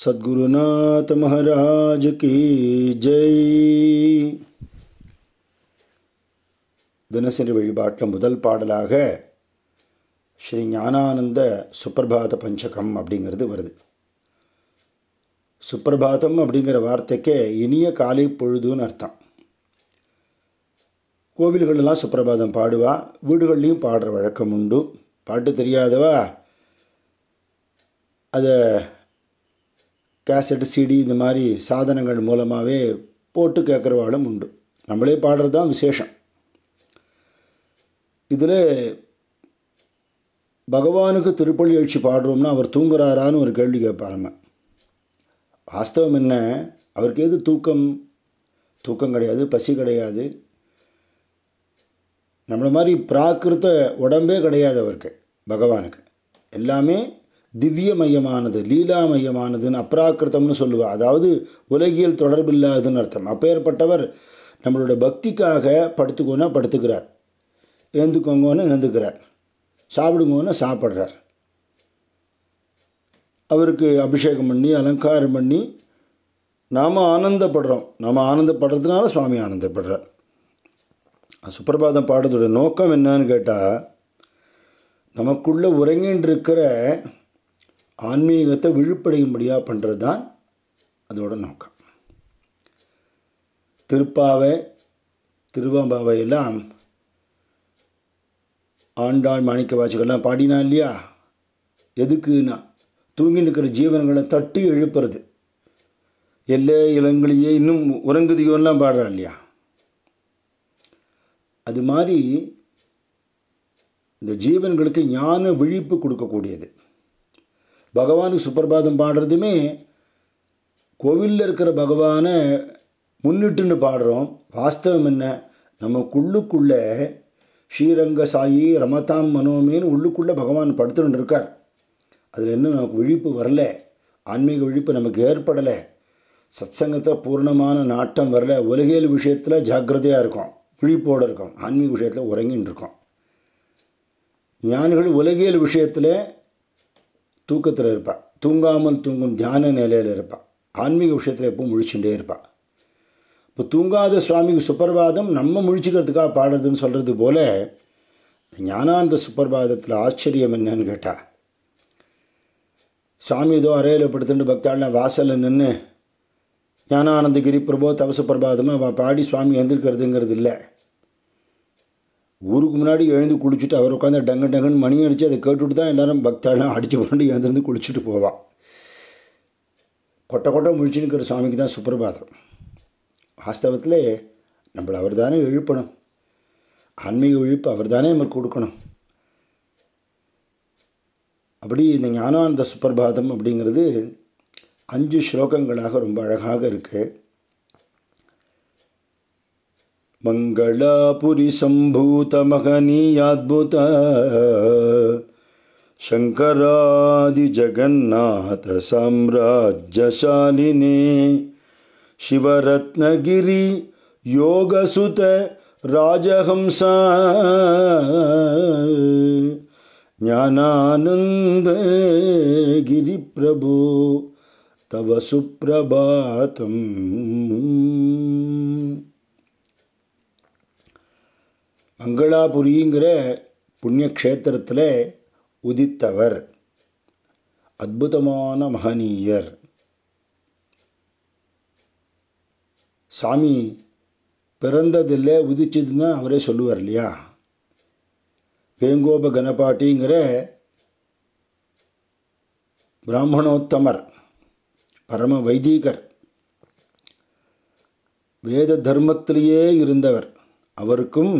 சத்குருநாத் महाराज key Jai தினசரி வழிபாட்டில் முதல் பாடலாக ஸ்ரீ ஞானானந்த சுப்பிரபாத பஞ்சகம் அப்படிங்கிறது வருது சுப்பிரபாதம் அப்படிங்கிற வார்த்தைக்கு இனிய காலை பொழுதுன்னு அர்த்தம் கோவில்களெல்லாம் சுப்பிரபாதம் பாடுவா வீடுகள்லேயும் பாடுற வழக்கம் உண்டு பாட்டு தெரியாதவா அதை கேசட் சிடி இந்த மாதிரி சாதனங்கள் மூலமாகவே போட்டு கேட்குறவாளும் உண்டு நம்மளே பாடுறது தான் விசேஷம் இதில் பகவானுக்கு திருப்பள்ளி எழுச்சி பாடுறோம்னா அவர் தூங்குறாரான்னு ஒரு கேள்வி கேட்பாங்க வாஸ்தவம் என்ன அவருக்கு எது தூக்கம் தூக்கம் கிடையாது பசி கிடையாது நம்மளை மாதிரி பிராக்கிருத்த உடம்பே கிடையாது அவருக்கு பகவானுக்கு எல்லாமே திவ்யமயமானது லீலாமயமானதுன்னு அப்ராக்கிருத்தம்னு சொல்லுவாள் அதாவது உலகியல் தொடர்பில்லாதுன்னு அர்த்தம் அப்பேற்பட்டவர் நம்மளோட பக்திக்காக படுத்துக்கோன்னா படுத்துக்கிறார் ஏந்துக்கோங்கன்னு ஏந்துக்கிறார் சாப்பிடுங்கன்னு சாப்பிட்றார் அவருக்கு அபிஷேகம் பண்ணி அலங்காரம் பண்ணி நாம் ஆனந்தப்படுறோம் நாம் ஆனந்தப்படுறதுனால சுவாமி ஆனந்தப்படுறார் சுப்பிரபாதம் பாடத்தோட நோக்கம் என்னன்னு கேட்டால் நமக்குள்ளே உறங்கின்னு இருக்கிற ஆன்மீகத்தை விழுப்படையும்படியாக பண்ணுறது தான் அதோட நோக்கம் திருப்பாவை திருவம்பாவை எல்லாம் ஆண்டாள் மாணிக்க வாசிகள்லாம் பாடினா இல்லையா எதுக்குன்னா தூங்கி நிற்கிற ஜீவன்களை தட்டி எழுப்புறது எல்லா இளங்களையே இன்னும் உறங்குதியோலாம் பாடுறா இல்லையா அது மாதிரி இந்த ஜீவன்களுக்கு ஞான விழிப்பு கொடுக்கக்கூடியது பகவானுக்கு சுப்பிரபாதம் பாடுறதுமே கோவிலில் இருக்கிற பகவானை முன்னிட்டுன்னு பாடுறோம் வாஸ்தவம் என்ன நமக்குள்ளுக்குள்ளே ஸ்ரீரங்க சாயி ரமதாம் மனோமேன்னு உள்ளுக்குள்ளே பகவான் படுத்துட்டு இருக்கார் அதில் இன்னும் நமக்கு விழிப்பு வரல ஆன்மீக விழிப்பு நமக்கு ஏற்படலை சத் சங்கத்தில் பூர்ணமான நாட்டம் வரல உலகியல் விஷயத்தில் ஜாக்கிரதையாக இருக்கும் விழிப்போடு இருக்கும் ஆன்மீக விஷயத்தில் உறங்கின்னு இருக்கோம் ஞானிகள் உலகியல் விஷயத்தில் தூக்கத்தில் இருப்பாள் தூங்காமல் தூங்கும் தியான நிலையில் இருப்பாள் ஆன்மீக விஷயத்தில் எப்பவும் முழிச்சுட்டே இருப்பாள் இப்போ தூங்காத சுவாமிக்கு சுப்பர்வாதம் நம்ம முழிச்சுக்கிறதுக்காக பாடுறதுன்னு சொல்கிறது போல ஞானானந்த சுப்பர்வாதத்தில் ஆச்சரியம் என்னன்னு கேட்டால் சுவாமி ஏதோ அறையில் படுத்துட்டு பக்தாள வாசலில் நின்று ஞானானந்தகிரி பிரபோ தவசு பிரபாதம்னு அவள் பாடி சுவாமி எழுந்திருக்கிறதுங்கிறது இல்லை ஊருக்கு முன்னாடி எழுந்து குளிச்சுட்டு அவர் உட்காந்து டங்கு டங்குன்னு மணி அடித்து அதை கேட்டுவிட்டு தான் எல்லோரும் பக்தாலாம் அடித்து போட்டு எழுந்திருந்து குளிச்சுட்டு போவாள் கொட்டை கொட்டை முழிச்சுன்னு சுவாமிக்கு தான் சுப்பிரபாதம் வாஸ்தவத்தில் நம்மளை அவர் தானே எழுப்பணும் ஆன்மீக விழிப்பு அவர் தானே நமக்கு கொடுக்கணும் அப்படி இந்த ஞானானந்த சுப்பிரபாதம் அப்படிங்கிறது அஞ்சு ஸ்லோகங்களாக ரொம்ப அழகாக இருக்குது मङ्गलापुरिसम्भूतमहनीयाद्भुत शङ्करादिजगन्नाथसाम्राज्यशालिने शिवरत्नगिरि योगसुत राजहंसा ज्ञानानन्द गिरिप्रभो तव सुप्रभातम् மங்களாபுரிங்கிற புண்ணியக்ஷேத்திரத்தில் உதித்தவர் அற்புதமான மகனீயர் சாமி பிறந்ததில்லை உதிச்சதுன்னு அவரே சொல்லுவார் இல்லையா வேங்கோப கணபாட்டிங்கிற பிராமணோத்தமர் பரம வைதீகர் வேத தர்மத்திலேயே இருந்தவர் அவருக்கும்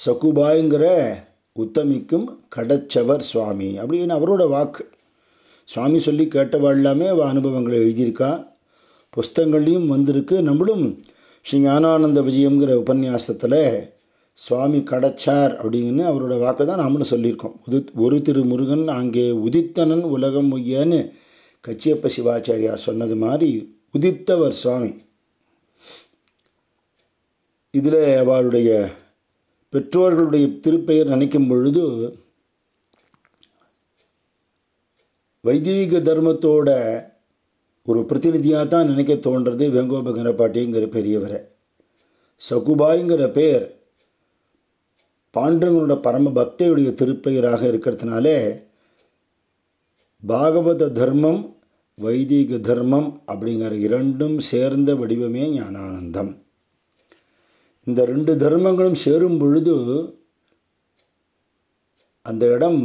சகுபாய்ங்கிற உத்தமிக்கும் கடச்சவர் சுவாமி அப்படின்னு அவரோட வாக்கு சுவாமி சொல்லி எல்லாமே அவள் அனுபவங்களை எழுதியிருக்கா புஸ்தகங்கள்லேயும் வந்திருக்கு நம்மளும் ஸ்ரீ ஞானானந்த விஜயம்ங்கிற உபன்யாசத்தில் சுவாமி கடச்சார் அப்படின்னு அவரோட வாக்கை தான் நம்மளும் சொல்லியிருக்கோம் உது ஒரு திரு முருகன் அங்கே உதித்தனன் உலகம் முய்யன்னு கச்சியப்ப சிவாச்சாரியார் சொன்னது மாதிரி உதித்தவர் சுவாமி இதில் அவளுடைய பெற்றோர்களுடைய திருப்பெயர் நினைக்கும் பொழுது வைதீக தர்மத்தோட ஒரு பிரதிநிதியாக தான் நினைக்க தோன்றது வேங்கோபகரப்பாட்டிங்கிற பெரியவரை சகுபாய்ங்கிற பெயர் பாண்டவங்களோட பரம பக்தியுடைய திருப்பெயராக இருக்கிறதுனால பாகவத தர்மம் வைதிக தர்மம் அப்படிங்கிற இரண்டும் சேர்ந்த வடிவமே ஞானானந்தம் இந்த ரெண்டு தர்மங்களும் சேரும் பொழுது அந்த இடம்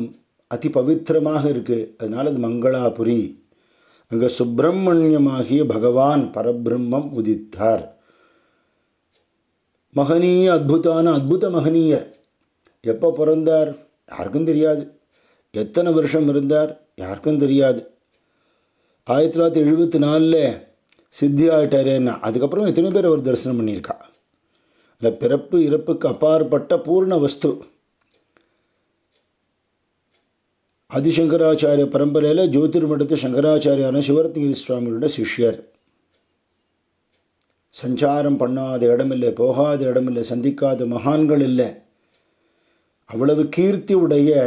அதி பவித்திரமாக இருக்குது அதனால் அது மங்களாபுரி அங்கே சுப்பிரமணியமாகிய பகவான் பரபிரம்மம் உதித்தார் மகனீய அத்தான அத்புத மகனீயர் எப்போ பிறந்தார் யாருக்கும் தெரியாது எத்தனை வருஷம் இருந்தார் யாருக்கும் தெரியாது ஆயிரத்தி தொள்ளாயிரத்தி எழுபத்தி நாலில் சித்தி ஆகிட்டாரேன்னா அதுக்கப்புறம் எத்தனை பேர் அவர் தரிசனம் பண்ணியிருக்கா அந்த பிறப்பு இறப்புக்கு அப்பாற்பட்ட பூர்ண வஸ்து ஆதிசங்கராச்சாரிய பரம்பரையில் ஜோதிர்மடத்து சங்கராச்சாரியான சிவரத்னகிரி சுவாமியோட சிஷ்யர் சஞ்சாரம் பண்ணாத இடமில்லை போகாத இடமில்லை சந்திக்காத மகான்கள் இல்லை அவ்வளவு கீர்த்தி உடைய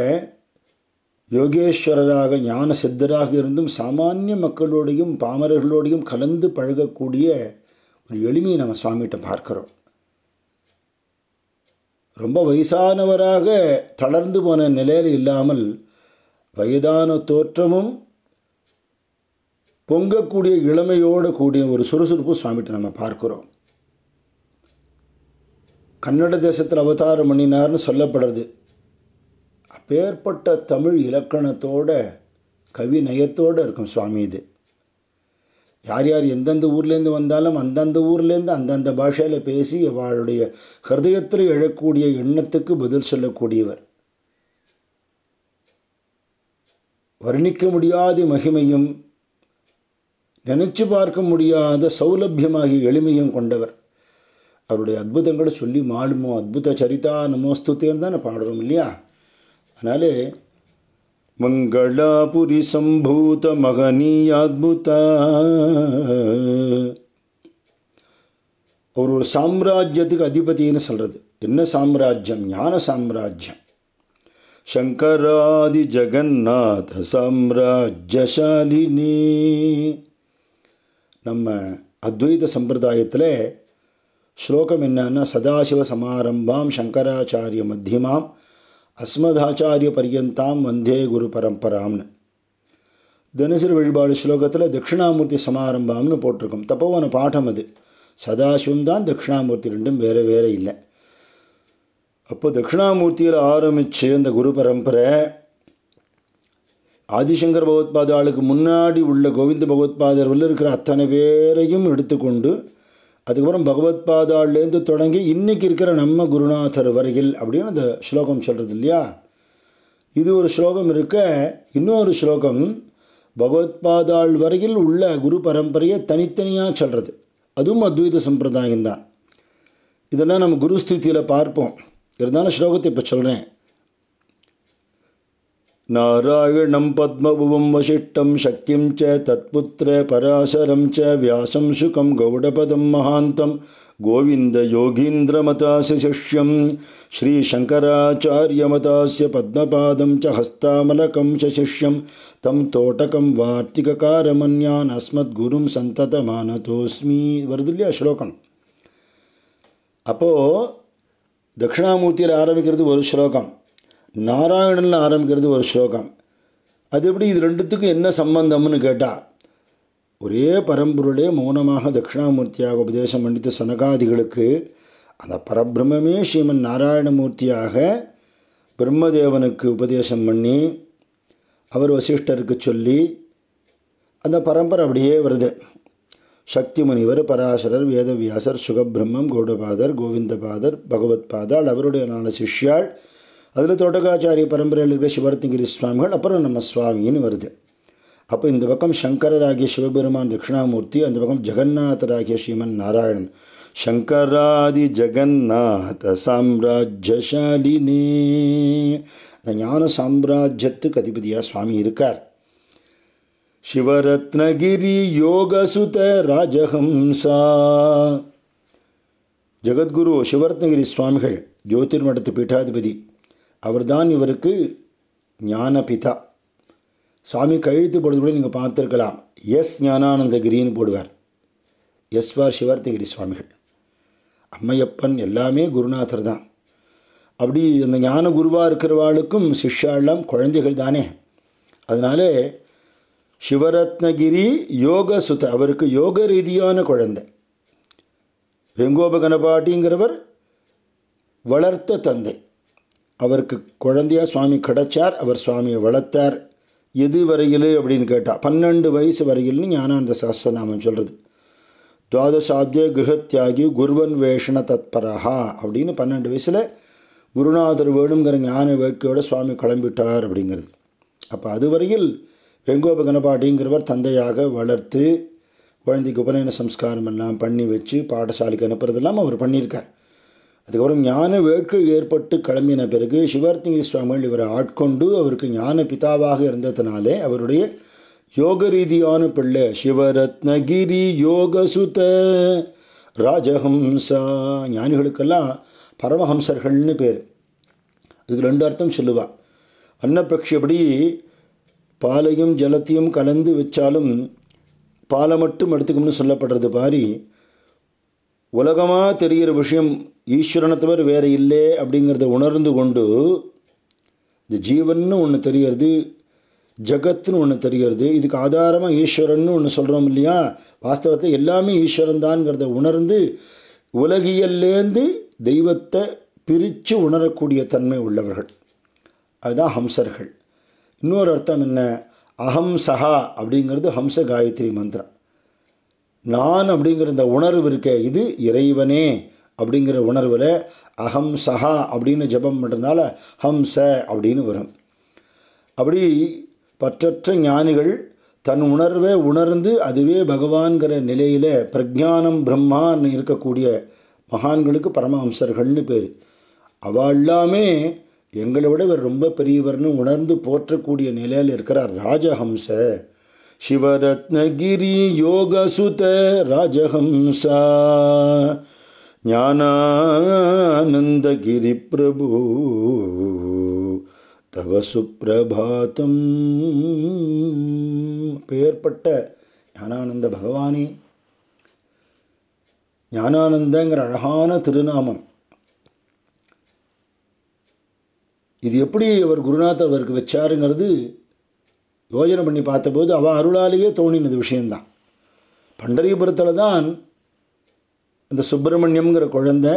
யோகேஸ்வரராக ஞான சித்தராக இருந்தும் சாமானிய மக்களோடையும் பாமரர்களோடையும் கலந்து பழகக்கூடிய ஒரு எளிமையை நம்ம சுவாமிகிட்ட பார்க்குறோம் ரொம்ப வயசானவராக தளர்ந்து போன நிலையில் இல்லாமல் வயதான தோற்றமும் பொங்கக்கூடிய இளமையோடு கூடிய ஒரு சுறுசுறுப்பு சுவாமிகிட்ட நம்ம பார்க்குறோம் கன்னட தேசத்தில் அவதாரம் பண்ணினார்னு சொல்லப்படுறது அப்பேற்பட்ட தமிழ் இலக்கணத்தோட கவி நயத்தோடு இருக்கும் சுவாமி இது யார் யார் எந்தெந்த ஊர்லேருந்து வந்தாலும் அந்தந்த ஊர்லேருந்து அந்தந்த பாஷையில் பேசி அவளுடைய ஹிருதயத்தில் எழக்கூடிய எண்ணத்துக்கு பதில் சொல்லக்கூடியவர் வர்ணிக்க முடியாத மகிமையும் நினச்சி பார்க்க முடியாத சௌலபியமாகி எளிமையும் கொண்டவர் அவருடைய அற்புதங்களை சொல்லி மாளுமோ அற்புத சரிதா நமோஸ்துத்தேன்னு நான் பாடுறோம் இல்லையா அதனாலே மங்களாபுரி சம்பூத மகனீயாத்புதா அவர் ஒரு சாம்ராஜ்யத்துக்கு அதிபதினு சொல்கிறது என்ன சாம்ராஜ்யம் ஞான சாம்ராஜ்யம் சங்கராதி ஜெகநாத சாம்ராஜ்யசாலினி நம்ம அத்வைத சம்பிரதாயத்தில் ஸ்லோகம் என்னன்னா சதாசிவ சமாரம்பாம் சங்கராச்சாரிய மத்தியமாம் அஸ்மதாச்சாரிய பரியந்தாம் வந்தே குரு பரம்பராம்னு தினசரி வழிபாடு ஸ்லோகத்தில் தட்சிணாமூர்த்தி சமாரம்பம்னு போட்டிருக்கோம் தப்போவான பாடம் அது சதாசிவம் தான் தட்சிணாமூர்த்தி ரெண்டும் வேறு வேறு இல்லை அப்போ தட்சிணாமூர்த்தியில் ஆரம்பித்து அந்த குரு பரம்பரை ஆதிசங்கர் பகவத்பாதாளுக்கு முன்னாடி உள்ள கோவிந்த பகவத்பாதர் உள்ள இருக்கிற அத்தனை பேரையும் எடுத்துக்கொண்டு அதுக்கப்புறம் பகவத் பாதாள்லேருந்து தொடங்கி இன்றைக்கி இருக்கிற நம்ம குருநாதர் வரையில் அப்படின்னு அந்த ஸ்லோகம் சொல்கிறது இல்லையா இது ஒரு ஸ்லோகம் இருக்க இன்னொரு ஸ்லோகம் பகவத் பாதாள் வரையில் உள்ள குரு பரம்பரையை தனித்தனியாக சொல்கிறது அதுவும் அத்வைத சம்பிரதாயம்தான் இதெல்லாம் நம்ம குரு ஸ்திதியில் பார்ப்போம் இருந்தாலும் ஸ்லோகத்தை இப்போ சொல்கிறேன் नारायणं पद्मभुवं वसिष्ठं शक्तिं च पराशरं च व्यासं शुकं गौडपदं महान्तं गोविन्दयोगीन्द्रमतास्य शिष्यं श्रीशङ्कराचार्यमतास्य पद्मपादं च हस्तामलकं च शिष्यं तं तोटकं वार्तिककारमन्यान् अस्मद्गुरुं सन्ततमानतोऽस्मि वर्दुल्य श्लोकम् अपो दक्षिणामूर्तिरारम्भिकृतवरुश्लोकं நாராயணன் ஆரம்பிக்கிறது ஒரு ஸ்லோகம் அது எப்படி இது ரெண்டுத்துக்கும் என்ன சம்பந்தம்னு கேட்டால் ஒரே பரம்பொருளே மௌனமாக தட்சிணாமூர்த்தியாக உபதேசம் பண்ணித்த சனகாதிகளுக்கு அந்த பரபிரமே ஸ்ரீமன் நாராயணமூர்த்தியாக பிரம்மதேவனுக்கு உபதேசம் பண்ணி அவர் வசிஷ்டருக்கு சொல்லி அந்த பரம்பரை அப்படியே வருது சக்தி முனிவர் பராசரர் வேதவியாசர் சுகபிரம்மம் கௌடபாதர் கோவிந்தபாதர் பகவத்பாதாள் அவருடைய நாலு சிஷ்யாள் அதில் தோட்டகாச்சாரிய பரம்பரையில் இருக்க சிவரத்திகிரி சுவாமிகள் அப்புறம் நம்ம சுவாமின்னு வருது அப்போ இந்த பக்கம் சங்கரராகிய சிவபெருமான் தட்சிணாமூர்த்தி அந்த பக்கம் ஜெகநாதராகிய ஸ்ரீமன் நாராயணன் சங்கராதி ஜெகநாத சாம்ராஜ்யசாலினே அந்த ஞான சாம்ராஜ்யத்துக்கு அதிபதியாக சுவாமி இருக்கார் சிவரத்னகிரி யோகசுத ராஜஹம்சா ஜெகத்குரு சிவரத்னகிரி சுவாமிகள் ஜோதிர்மடத்து பீட்டாதிபதி அவர்தான் இவருக்கு ஞானபிதா சுவாமி கழுத்து போடுறது கூட நீங்கள் பார்த்துருக்கலாம் எஸ் ஞானானந்தகிரின்னு போடுவார் எஸ்வார் சிவார்த்தகிரி சுவாமிகள் அம்மையப்பன் எல்லாமே குருநாதர் தான் அப்படி அந்த ஞான குருவாக இருக்கிறவாளுக்கும் எல்லாம் குழந்தைகள் தானே அதனால சிவரத்னகிரி யோக சுத அவருக்கு யோக ரீதியான குழந்தை வெங்கோப கணபாட்டிங்கிறவர் வளர்த்த தந்தை அவருக்கு குழந்தையா சுவாமி கிடைச்சார் அவர் சுவாமியை வளர்த்தார் எது வரையில் அப்படின்னு கேட்டால் பன்னெண்டு வயசு வரையில்னு ஞானானந்த சாஸ்திரநாமம் சொல்கிறது துவாதசாப்தே கிருஹத்தியாகி குருவன் வேஷண தத்பரஹா அப்படின்னு பன்னெண்டு வயசில் குருநாதர் வேணுங்கிற ஞான வேட்கையோடு சுவாமி கிளம்பிட்டார் அப்படிங்கிறது அப்போ அதுவரையில் வெங்கோப கணபாட்டிங்கிறவர் தந்தையாக வளர்த்து குழந்தைக்கு உபநயன சம்ஸ்காரம் எல்லாம் பண்ணி வச்சு பாடசாலைக்கு அனுப்புறதெல்லாம் அவர் பண்ணியிருக்கார் அதுக்கப்புறம் ஞான வேட்கை ஏற்பட்டு கிளம்பின பிறகு சிவர்த்திங்கிரி சுவாமிகள் இவரை ஆட்கொண்டு அவருக்கு ஞான பிதாவாக இருந்ததுனாலே அவருடைய யோக ரீதியான பிள்ளை சிவரத்னகிரி யோகசுத ராஜஹம்சா ஞானிகளுக்கெல்லாம் பரமஹம்சர்கள்னு பேர் இதுக்கு ரெண்டு அர்த்தம் சொல்லுவா அன்னப்பிரக்ஷபடி பாலையும் ஜலத்தையும் கலந்து வச்சாலும் பாலை மட்டும் எடுத்துக்கணும்னு சொல்லப்படுறது மாதிரி உலகமாக தெரிகிற விஷயம் ஈஸ்வரனை தவிர வேறு இல்லை அப்படிங்கிறத உணர்ந்து கொண்டு இந்த ஜீவன் ஒன்று தெரிகிறது ஜகத்துன்னு ஒன்று தெரிகிறது இதுக்கு ஆதாரமாக ஈஸ்வரன் ஒன்று சொல்கிறோம் இல்லையா வாஸ்தவத்தை எல்லாமே ஈஸ்வரன் தான்ங்கிறத உணர்ந்து உலகியல்லேருந்து தெய்வத்தை பிரித்து உணரக்கூடிய தன்மை உள்ளவர்கள் அதுதான் ஹம்சர்கள் இன்னொரு அர்த்தம் என்ன அஹம் சஹா அப்படிங்கிறது ஹம்ச காயத்ரி மந்திரம் நான் அப்படிங்கிற இந்த உணர்வு இருக்க இது இறைவனே அப்படிங்கிற உணர்வில் அகம் சஹா அப்படின்னு ஜபம் பண்ணுறதுனால ஹம் ச அப்படின்னு வரும் அப்படி பற்றற்ற ஞானிகள் தன் உணர்வை உணர்ந்து அதுவே பகவான்கிற நிலையில் பிரஜானம் பிரம்மான்னு இருக்கக்கூடிய மகான்களுக்கு பரமஹம்சர்கள்னு பேர் அவள் எல்லாமே எங்களை விட இவர் ரொம்ப பெரியவர்னு உணர்ந்து போற்றக்கூடிய நிலையில் இருக்கிறார் ராஜஹம்ச சிவரத்னகிரி யோகசுத ராஜஹம்சா ஞானானந்தகிரி பிரபு தவ சுப்பிரபாத்தம் பெயர்பட்ட ஞானானந்த பகவானே ஞானானந்தங்கிற அழகான திருநாமம் இது எப்படி அவர் குருநாத் அவருக்கு வச்சாருங்கிறது யோஜனை பண்ணி பார்த்தபோது அவள் அருளாலேயே தோணினது விஷயந்தான் பண்டரிபுரத்தில் தான் இந்த சுப்பிரமணியம்ங்கிற குழந்த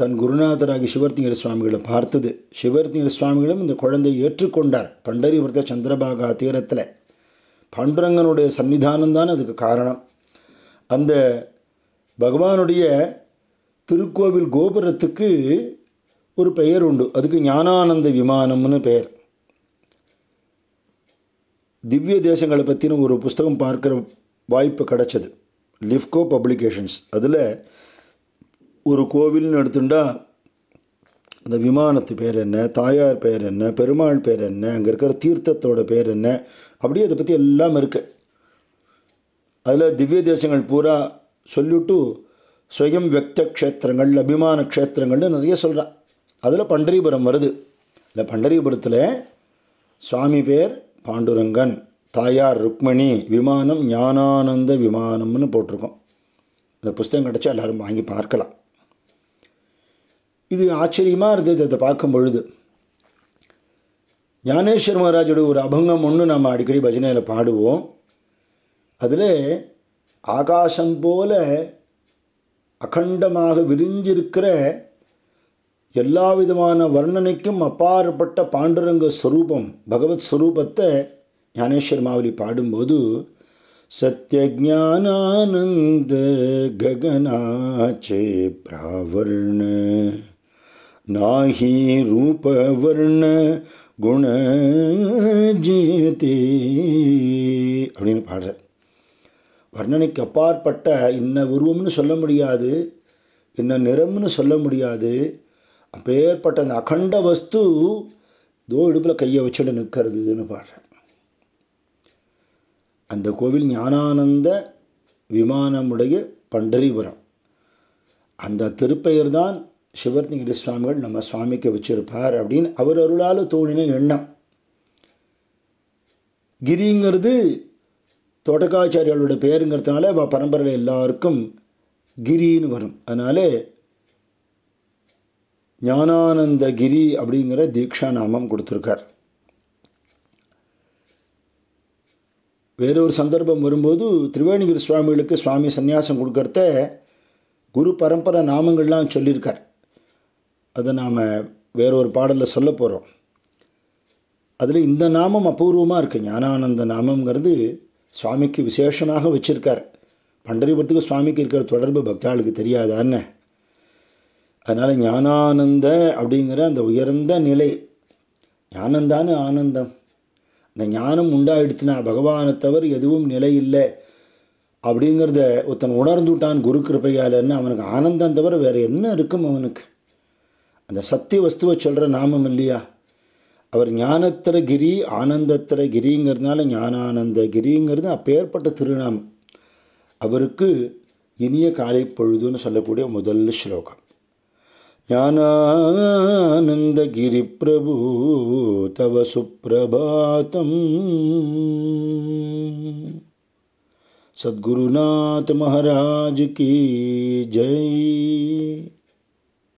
தன் குருநாதராகி சிவர்த்திங்கர் சுவாமிகளை பார்த்தது சிவர்த்திங்கர் சுவாமிகளும் இந்த குழந்தையை ஏற்றுக்கொண்டார் பண்டரிபுரத்த சந்திரபாகா தீரத்தில் பாண்டுரங்கனுடைய சன்னிதானம் தான் அதுக்கு காரணம் அந்த பகவானுடைய திருக்கோவில் கோபுரத்துக்கு ஒரு பெயர் உண்டு அதுக்கு ஞானானந்த விமானம்னு பெயர் திவ்ய தேசங்களை பற்றின ஒரு புஸ்தகம் பார்க்குற வாய்ப்பு கிடச்சது லிஃப்கோ பப்ளிகேஷன்ஸ் அதில் ஒரு கோவில்னு எடுத்துட்டால் அந்த விமானத்து பேர் என்ன தாயார் பேர் என்ன பெருமாள் பேர் என்ன அங்கே இருக்கிற தீர்த்தத்தோட பேர் என்ன அப்படியே அதை பற்றி எல்லாம் இருக்குது அதில் திவ்ய தேசங்கள் பூரா சொல்லிவிட்டு சுயம் வெக்த க்ஷேத்திரங்கள் அபிமான க்ஷேத்திரங்கள்னு நிறைய சொல்கிறான் அதில் பண்டரிபுரம் வருது இல்லை பண்டரிபுரத்தில் சுவாமி பேர் பாண்டுரங்கன் தாயார் ருக்மணி விமானம் ஞானானந்த விமானம்னு போட்டிருக்கோம் இந்த புஸ்தகம் கிடச்சா எல்லோரும் வாங்கி பார்க்கலாம் இது ஆச்சரியமாக இருந்தது அதை பார்க்கும் பொழுது ஞானேஸ்வர் மகாராஜோட ஒரு அபங்கம் ஒன்று நம்ம அடிக்கடி பஜனையில் பாடுவோம் அதில் ஆகாசம் போல அகண்டமாக விரிஞ்சிருக்கிற எல்லா விதமான வர்ணனைக்கும் அப்பாற்பட்ட பாண்டுரங்க ஸ்வரூபம் பகவத் ஸ்வரூபத்தை ஞானேஸ்வர் மாவலி பாடும்போது சத்யஜானானந்த ககனாச்சே பிராவர்ண நாகி ரூபவர்ண குண ஜீதே அப்படின்னு பாடுற வர்ணனைக்கு அப்பாற்பட்ட இன்ன உருவம்னு சொல்ல முடியாது இன்ன நிறம்னு சொல்ல முடியாது அப்பேற்பட்ட அந்த அகண்ட வஸ்து தோ இடுப்பில் கையை வச்சுட்டு நிற்கிறதுன்னு பாடுற அந்த கோவில் ஞானானந்த விமானமுடைய பண்டரிபுரம் அந்த திருப்பெயர் தான் சிவர்த்திகிரி சுவாமிகள் நம்ம சுவாமிக்கு வச்சிருப்பார் அப்படின்னு அவர் அருளால் தோணின எண்ணம் கிரிங்கிறது தோட்டக்காச்சாரியாளோட பேருங்கிறதுனால பரம்பரையில் எல்லாருக்கும் கிரின்னு வரும் அதனாலே ஞானானந்தகிரி அப்படிங்கிற தீக்ஷா நாமம் கொடுத்துருக்கார் வேறொரு சந்தர்ப்பம் வரும்போது திரிவேணிகிரி சுவாமிகளுக்கு சுவாமி சந்நியாசம் கொடுக்கறத குரு பரம்பரை நாமங்கள்லாம் சொல்லியிருக்கார் அதை நாம் வேறொரு பாடலில் சொல்ல போகிறோம் அதில் இந்த நாமம் அபூர்வமாக இருக்குது ஞானானந்த நாமங்கிறது சுவாமிக்கு விசேஷமாக வச்சுருக்கார் பண்டறிபுரத்துக்கு சுவாமிக்கு இருக்கிற தொடர்பு பக்தாளுக்கு தெரியாதான்னு அதனால் ஞானானந்த அப்படிங்கிற அந்த உயர்ந்த நிலை ஞானந்தானு ஆனந்தம் அந்த ஞானம் உண்டாயிடுச்சுனா பகவானை தவிர எதுவும் நிலை இல்லை அப்படிங்கிறத ஒருத்தன் உணர்ந்துட்டான் குரு கிருப்பையாலன்னு அவனுக்கு ஆனந்தம் தவிர வேறு என்ன இருக்கும் அவனுக்கு அந்த சத்திய வஸ்துவை சொல்கிற நாமம் இல்லையா அவர் ஞானத்திர கிரி ஆனந்தத்திர கிரிங்கிறதுனால ஞானானந்த கிரிங்கிறது அப்பேற்பட்ட திருநாமம் அவருக்கு இனிய காலை பொழுதுன்னு சொல்லக்கூடிய முதல் ஸ்லோகம் प्रभु तव सुप्रभातम् सद्गुरुनाथ महाराज की जय